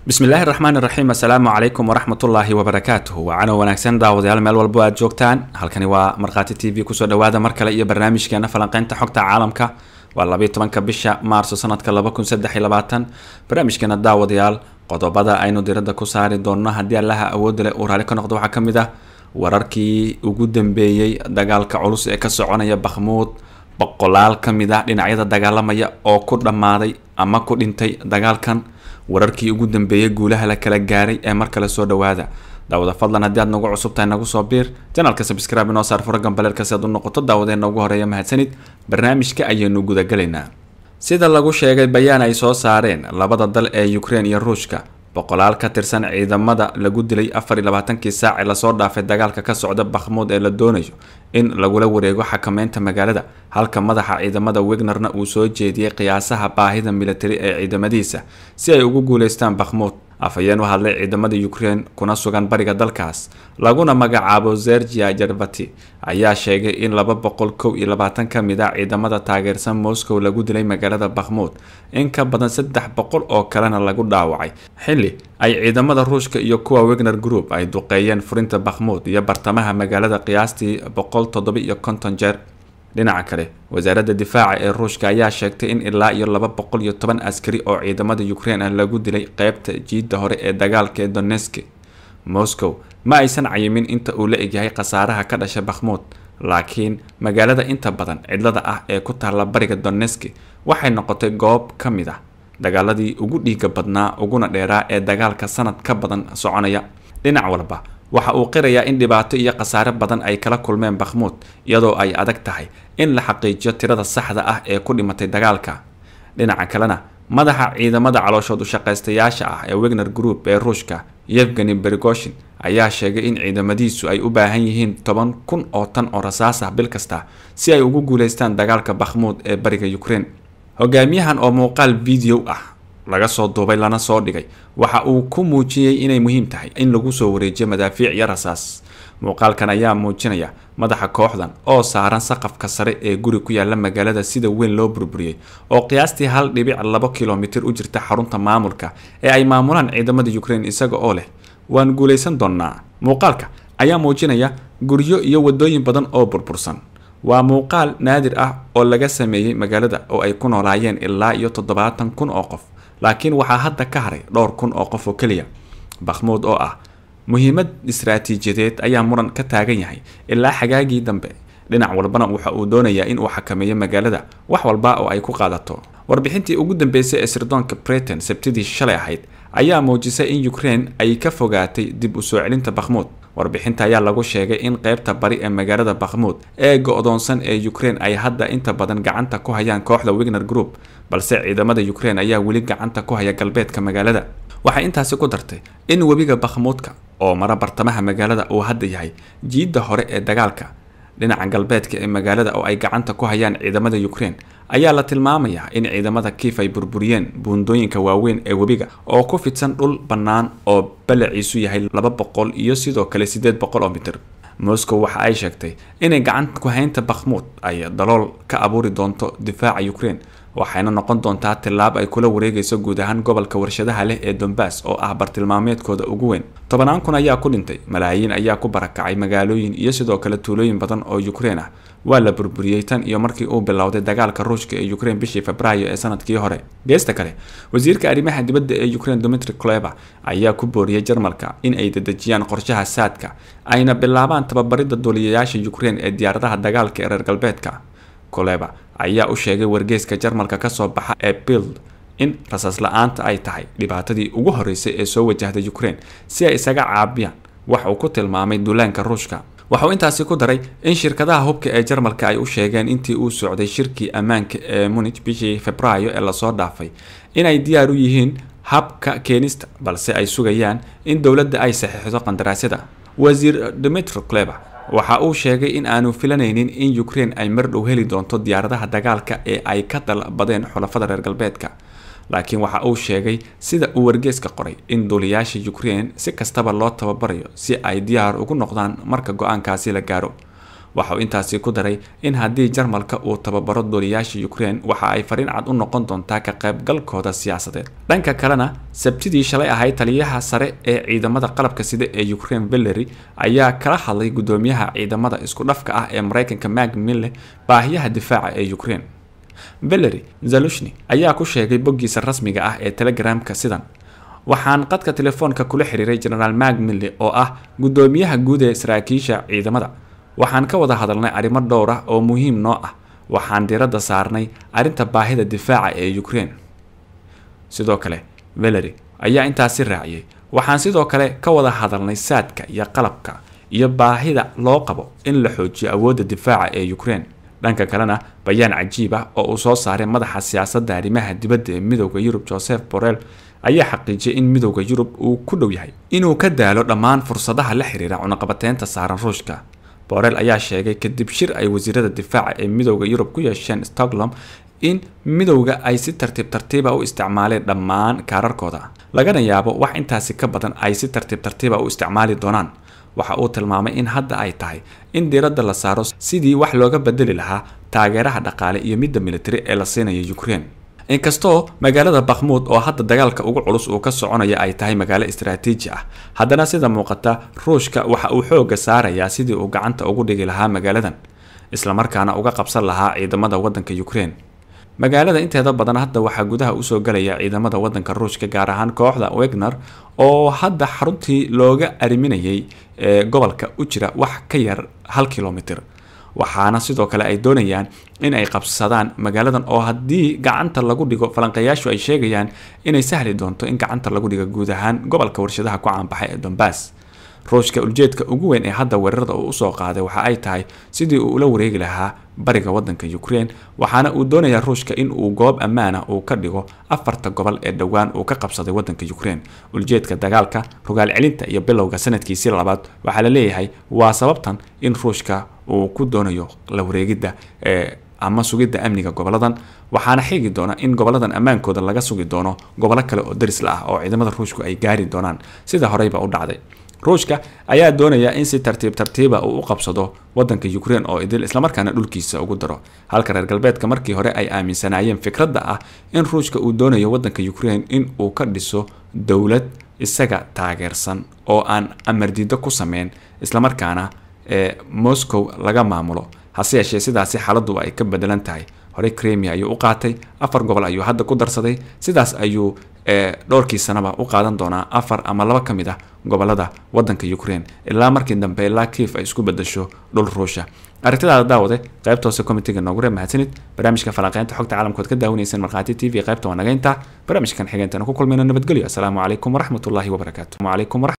bismillaahi raxmaan iraxiim assalaamu calaykum waraxmat ullaahi wabarakaatuh waa canow wanaagsan daawadayaal meel walbo aad joogtaan halkani waa markhaati t v kusoo dhawaada mar kale iyo barnaamijkeena falanqeynta xogta caalamka waa labayo tobanka bisha maarso sanadka laba kun saddex iyo labaatan barnaamijkeena daawadayaal qodobada aynu diradda ku saari doonno haddii allaha awoodda leh uu raali ka noqdo waxaa ka mid ah wararkii ugu dambeeyey dagaalka culus ee ka soconaya bakhmuud boqolaal ka mid ah dhinacyada dagaalamaya oo ku dhammaaday ama ku dhintay dagaalkan wararkii ugu dambeeyey guulaha la kala gaaray ee mar kale soo dhowaada daawada fadlan haddii aad nagu cusub tahay nagu soo biir janalka sabskrib inoo saar fura gambaleelka si aad u noqoto daawadeena ugu horeeya mahadsanid barnaamijka ayaynu gudagalaynaa sida lagu sheegay bayaan ay soo saareen labada dal ee ukrein iyo ruushka boqolaal ka tirsan ciidamada lagu dilay afar iyo labaatankii saac ee lasoo dhaafay dagaalka ka socda bakhmuud ee la doonayo in lagula wareego xakameynta magaalada halka madaxa ciidamada wegnerna uu soo jeediyey qiyaasaha baahida milatari ee ciidamadiisa si ay ugu guuleystaan bakhmuud afhayeen waxaa hadlay ciidamada ukrein kuna sugan bariga dalkaas laguna magacaabo zergia jarvati ayaa sheegay in laba boqol kow iyo labaatan ka mid a ah ciidamada taageersan moscow lagu dilay magaalada bakhmuud in ka badan saddex boqol oo kalena lagu dhaawacay xilli ay ciidamada ruushka iyo kuwa wegner group ay duqeeyeen furinta bakhmuud iyo bartamaha magaalada qiyaastii boqol toddoba iyo konton jeer dhinaca kale wasaaradda difaaca ee ruushka ayaa sheegtay in ilaa iyo laba boqol iyo toban askari oo ciidamada ukraine ah lagu dilay qeybta jiidda hore ee dagaalka ee donesk moscow ma aysan cayimin inta uu la eg yahay khasaaraha ka dhasha bakhmuud laakiin magaalada inta badan cidlada ah ee ku taalla bariga doneski waxay noqotay goob ka mid ah dagaaladii ugu dhiiga badnaa uguna dheeraa ee dagaalka sanad ka badan soconaya dhinac walba waxa uu qirayaa in dhibaato iyo khasaare badan ay kala kulmeen bakhmuud iyadoo ay adag tahay in la xaqiijiyo tirada saxda ah ee ku dhimatay dagaalka dhinaca kalena madaxa ciidamada calooshood ushaqaystayaasha ah ee wegner group ee ruushka yevgeni bergoshin ayaa sheegay in ciidamadiisu ay u baahan yihiin toban kun oo tan oo rasaas ah bil kasta si ay ugu guuleystaan dagaalka bakhmuud ee bariga ukraine hogaamiyahan oo muuqaal video ah laga soo duubay lana soo dhigay waxa uu ku muujiyey inay muhiim tahay in lagu soo wareejiyo madaafiic iyo rasaas muuqaalkan ayaa muujinaya madaxa kooxdan oo saaran saqafka sare ee guri ku yaala magaalada sida weyn loo burburiyey oo qiyaastii hal dhibic labo kilomitir u jirta xarunta maamulka ee ay maamulaan ciidamada ukraine isaga oo leh waan guulaysan doonnaa muuqaalka ayaa muujinaya guryo iyo waddooyin badan oo burbursan waa muuqaal naadir ah oo laga sameeyey magaalada oo ay ku noolaayeen ilaa iyo toddobaatan kun oo qof laakiin waxaa hadda ka haray dhowr kun oo qof oo keliya bakhmuud oo ah muhiimad istaraatiijiyadeed ayaa muran ka taagan yahay ilaa xagaagii dambe dhinac walbana waxa uu doonayaa in uu xakameeyo magaalada wax walba oo ay ku qaadato warbixintii ugu dambeysay ee sirdoonka britain sabtidii shalay ahayd ayaa muujisay in ukraine ay ka fogaatay dib u soo celinta bakhmuud warbixinta ayaa lagu sheegay in qeybta bari ee magaalada bakhmuud ee go-doonsan ee ukraine ay hadda inta badan gacanta ku hayaan kooxda wigner group balse ciidamada ukraine ayaa weli gacanta ku haya galbeedka magaalada waxay intaasi ku dartay in webiga bakhmuudka oo mara bartamaha magaalada uu hadda yahay jiidda hore ee dagaalka dhinaca galbeedka ee magaalada oo ay gacanta ku hayaan ciidamada ukrein ayaa la tilmaamayaa in ciidamada kiif ay burburiyeen buundooyinka waaweyn ee webiga oo ku fidsan dhul bannaan oo balaciisu yahay laba boqol iyo sidoo kale siddeed boqol oo mitir moscow waxa ay sheegtay inay gacanta ku haynta bakhmuud ay dalool ka abuuri doonto difaaca ukrein waxayna noqon doontaa tillaab ay kula wareegayso guud ahaan gobolka warshadaha leh ee dombas oo ah bartilmaameedkooda ugu weyn tobanaan kun ayaa ku dhintay malaayiin ayaa ku barakacay magaalooyin iyo sidoo kale tuulooyin badan oo yukrein ah waa la burburiyey tan iyo markii uu bilowday dagaalka ruushka ee yukrein bishii febraayo ee sanadkii hore geesta kale wasiirka arrimaha dibadda ee ukrein domitri cleva ayaa ku booriyey jarmalka in ay dedejiyaan qorshaha saadka ayna bilaabaan tababaridda duuliyayaasha yukrein ee diyaaradaha dagaalka ee reer galbeedka coleva ayaa u sheegay wargeyska jarmalka ka soo baxa ee bild in rasaas la-aanta ay tahay dhibaatadii ugu horreysay ee soo wajahday ukrein si ay isaga caabiyaan wax uu ku tilmaamay duulaanka ruushka waxa intaasi ku daray in shirkadaha hubka ee jarmalka ay u sheegeen intii uu socday shirkii ammaanka ee munich bishii febraayo ee lasoo dhaafay inay diyaar u yihiin habka keenista balse ay sugayaan in dowladda ay saxiixdo qandaraasyada wasiir dmitr cleber waxa uu sheegay in aanu filanaynin in ukraine ay mar dhow heli doonto diyaaradaha dagaalka ee ay ka dalbadeen xulafada reer galbeedka laakiin waxa uu sheegay sida uu wargeyska qoray in duuliyaasha ukraine si kastaba loo tababarayo si ay diyaar ugu noqdaan marka go-aankaasi la gaaro waxa uu intaasi ku daray in haddii jarmalka uu tababaro dooliyaasha ukraine waxa ay fariin cad u noqon doontaa ka qaybgalkooda siyaasadeed dhanka kalena sabtidii shalay ahayd taliyaha sare ee ciidamada qalabka sida ee ukraine vellery ayaa kala hadlay guddoomiyaha ciidamada isku dhafka ah ee maraykanka mag mille baahiyaha difaaca ee ukraine vellery zalushni ayaa ku sheegay boggiisa rasmiga ah ee telegramka sidan waxaan qadka telefoonka kula xiriiray genaraal mag mille oo ah guddoomiyaha guud ee saraakiisha ciidamada waxaan ka wada hadalnay arrimo dhowr ah oo muhiim noo ah waxaan diiradda saarnay arrinta baahida difaaca ee ukraine sidoo kale valery ayaa intaasi raaciyey waxaan sidoo kale ka wada hadalnay saadka iyo qalabka iyo baahida loo qabo in la xoojiyo awoodda difaaca ee ukrein dhanka kalena bayaan cajiib ah oo uu soo saaray madaxa siyaasadda arrimaha dibadda ee midowda yurub joseph borrell ayaa xaqiijiyay in midowda yurub uu ku dhow yahay inuu ka daalo dhammaan fursadaha la xiriira cunaqabateynta saaran ruushka borel ayaa sheegay kadib shir ay wasiirada difaaca ee midooda yurub ku yeesheen stockholm in midowda ay si tartiib tartiiba ah u isticmaaleen dhammaan kaararkooda lagana yaabo wax intaasi ka badan ay si tartiib tartiiba ah u isticmaali doonaan waxa uu tilmaamay in hadda ay tahay in diiradda la saaro sidii wax looga bedeli lahaa taageeraha dhaqaale iyo midda militari ee la siinaya ukraine inkastoo magaalada bakhmuud oo hadda dagaalka ugu culus uu ka soconaya ay tahay magaalo istaraatiiji ah haddana sida muuqata ruushka waxa uu xooga saarayaa sidii uu gacanta ugu dhigi lahaa magaaladan islamarkaana uga qabsan lahaa ciidamada waddanka ukrein magaalada inteeda badan hadda waxaa gudaha usoo galaya ciidamada wadanka ruushka gaar ahaan kooxda wegner oo hadda xaruntii looga ariminayay ee gobolka u jira wax ka yar hal kilomitir waxaana sidoo kale ay doonayaan in ay qabsadaan magaaladan oo haddii gacanta lagu dhigo falanqeeyaashu ay sheegayaan inay sahli doonto in gacanta lagu dhigo guud ahaan gobolka warshadaha ku caanbaxay ee dombas ruushka uljeedka ugu weyn ee hadda weerarada uu usoo qaaday waxa ay tahay sidii uu ula wareegi lahaa bariga wadanka ukrein waxaana uu doonayaa ruushka in uu goob ammaana uu ka dhigo afarta gobol ee dhowaan uu ka qabsaday wadanka ukrein uljeedka dagaalka rugaalcelinta iyo bilowga sanadkiisii labaad waxaa la leeyahay waa sababtan in ruushka uu ku doonayo la wareegidda ama sugidda amniga goboladan waxaana xigi doona in goboladan ammaankooda laga sugi doono gobollo kale oo darisla ah oo ciidamada ruushku ay gaari doonaan sida horeyba u dhacday ruushka ayaa doonaya in si tartiib tartiiba ah uu u qabsado wadanka ukraine oo idil islamarkaana dhulkiisa ugu daro halka reer galbeedka markii hore ay aaminsanaayeen fikradda ah in ruushka uu doonayo wadanka ukraine in uu ka dhiso dowlad isaga taageersan oo aan amardiido ku sameyn islamarkaana ee moscow laga maamulo hase yeeshee sidaasi xaaladdu ay ka bedelan tahay horey kremia ayuu u qaatay afar gobol ayuu hadda ku darsaday sidaas ayuu dhowrkii sanaba u qaadan doonaa afar ama laba ka mid ah gobolada wadanka ukrein ilaa markii dambe ilaa kiif ay isku bedasho dhul ruusha arrintidaada daawade qaybta hoose komitiga nooguree mahadsanid barnaamijka falanqeynta xogta caalamkood ka daawanaysan markhaati t v qaybta waa barnaamijkan xigeentan ku kulmayna nabadgelyo asalaamu calaykum waraxmatullaahi wabarakaatu